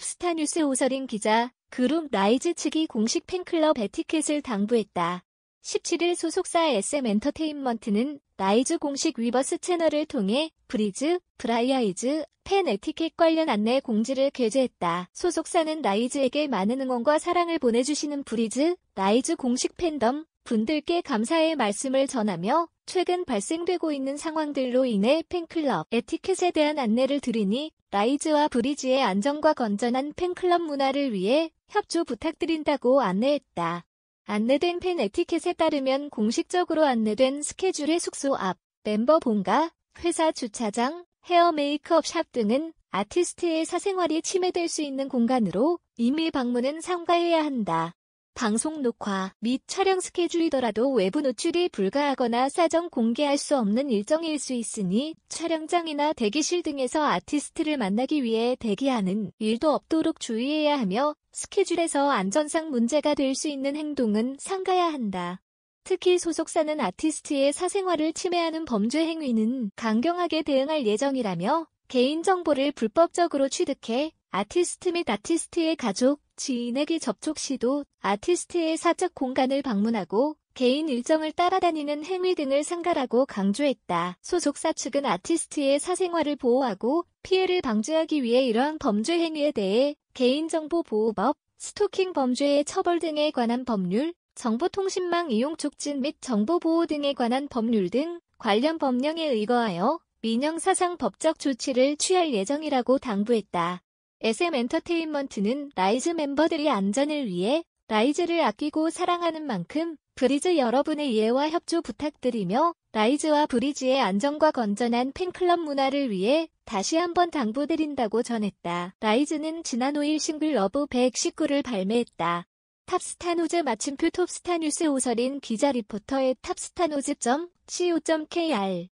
톱스타 뉴스 오설인 기자, 그룹 라이즈 측이 공식 팬클럽 에티켓을 당부했다. 17일 소속사 SM엔터테인먼트는 라이즈 공식 위버스 채널을 통해 브리즈, 브라이아이즈, 팬 에티켓 관련 안내 공지를 게재했다. 소속사는 라이즈에게 많은 응원과 사랑을 보내주시는 브리즈, 라이즈 공식 팬덤 분들께 감사의 말씀을 전하며 최근 발생되고 있는 상황들로 인해 팬클럽 에티켓에 대한 안내를 드리니 라이즈와 브리지의 안전과 건전한 팬클럽 문화를 위해 협조 부탁드린다고 안내했다. 안내된 팬 에티켓에 따르면 공식적으로 안내된 스케줄의 숙소 앞, 멤버 본가, 회사 주차장, 헤어 메이크업 샵 등은 아티스트의 사생활이 침해될 수 있는 공간으로 이미 방문은 삼가해야 한다. 방송 녹화 및 촬영 스케줄이더라도 외부 노출이 불가하거나 사전 공개할 수 없는 일정일 수 있으니 촬영장이나 대기실 등에서 아티스트를 만나기 위해 대기하는 일도 없도록 주의해야 하며 스케줄에서 안전상 문제가 될 수 있는 행동은 삼가야 한다. 특히 소속사는 아티스트의 사생활을 침해하는 범죄 행위는 강경하게 대응할 예정이라며 개인정보를 불법적으로 취득해 아티스트 및 아티스트의 가족, 지인에게 접촉 시도, 아티스트의 사적 공간을 방문하고 개인 일정을 따라다니는 행위 등을 상가라고 강조했다. 소속사 측은 아티스트의 사생활을 보호하고 피해를 방지하기 위해 이러한 범죄 행위에 대해 개인정보보호법, 스토킹 범죄의 처벌 등에 관한 법률, 정보통신망 이용 촉진 및 정보보호 등에 관한 법률 등 관련 법령에 의거하여 민영사상 법적 조치를 취할 예정이라고 당부했다. SM 엔터테인먼트는 라이즈 멤버들이 안전을 위해 라이즈를 아끼고 사랑하는 만큼 브리즈 여러분의 이해와 협조 부탁드리며 라이즈와 브리즈의 안전과 건전한 팬클럽 문화를 위해 다시 한번 당부드린다고 전했다. 라이즈는 지난 5일 싱글 러브 119를 발매했다. 탑스타 노즈 마침표 톱스타 뉴스 오설인 기자 리포터의 탑스타노즈.co.kr